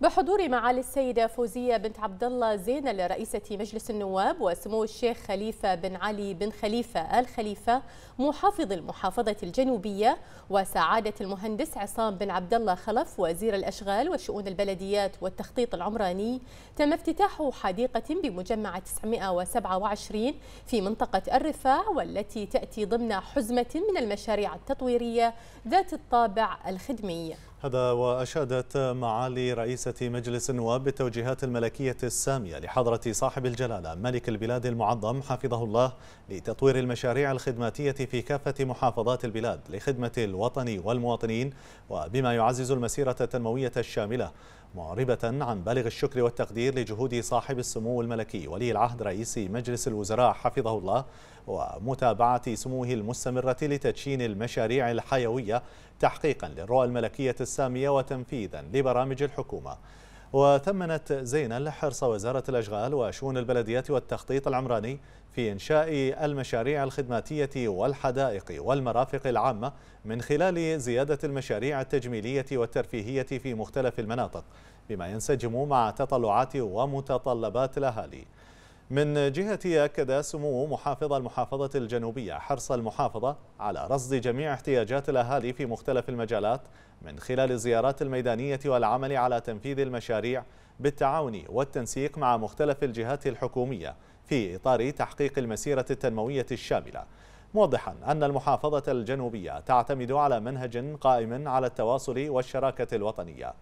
بحضور معالي السيدة فوزية بنت عبد الله زينل رئيسة مجلس النواب وسمو الشيخ خليفة بن علي بن خليفة آل خليفة محافظ المحافظة الجنوبية وسعادة المهندس عصام بن عبد الله خلف وزير الأشغال وشؤون البلديات والتخطيط العمراني تم افتتاح حديقة بمجمع 927 في منطقة الرفاع والتي تأتي ضمن حزمة من المشاريع التطويرية ذات الطابع الخدمي هذا وأشادت معالي رئيسة مجلس النواب بالتوجيهات الملكية السامية لحضرة صاحب الجلالة ملك البلاد المعظم حفظه الله لتطوير المشاريع الخدماتية في كافة محافظات البلاد لخدمة الوطن والمواطنين وبما يعزز المسيرة التنموية الشاملة معربة عن بالغ الشكر والتقدير لجهود صاحب السمو الملكي ولي العهد رئيس مجلس الوزراء حفظه الله ومتابعة سموه المستمرة لتدشين المشاريع الحيوية تحقيقا للرؤى الملكية السامية وتنفيذا لبرامج الحكومة وثمنت زينل حرص وزارة الأشغال وشؤون البلديات والتخطيط العمراني في إنشاء المشاريع الخدماتية والحدائق والمرافق العامة من خلال زيادة المشاريع التجميلية والترفيهية في مختلف المناطق بما ينسجم مع تطلعات ومتطلبات الأهالي من جهته أكد سمو محافظ المحافظة الجنوبية حرص المحافظة على رصد جميع احتياجات الأهالي في مختلف المجالات من خلال الزيارات الميدانية والعمل على تنفيذ المشاريع بالتعاون والتنسيق مع مختلف الجهات الحكومية في إطار تحقيق المسيرة التنموية الشاملة موضحا أن المحافظة الجنوبية تعتمد على منهج قائم على التواصل والشراكة الوطنية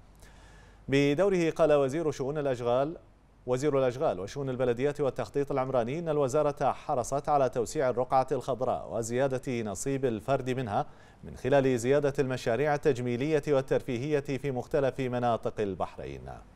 بدوره قال وزير شؤون الأشغال وزير الأشغال وشؤون البلديات والتخطيط العمراني أن الوزارة حرصت على توسيع الرقعة الخضراء وزيادة نصيب الفرد منها من خلال زيادة المشاريع التجميلية والترفيهية في مختلف مناطق البحرين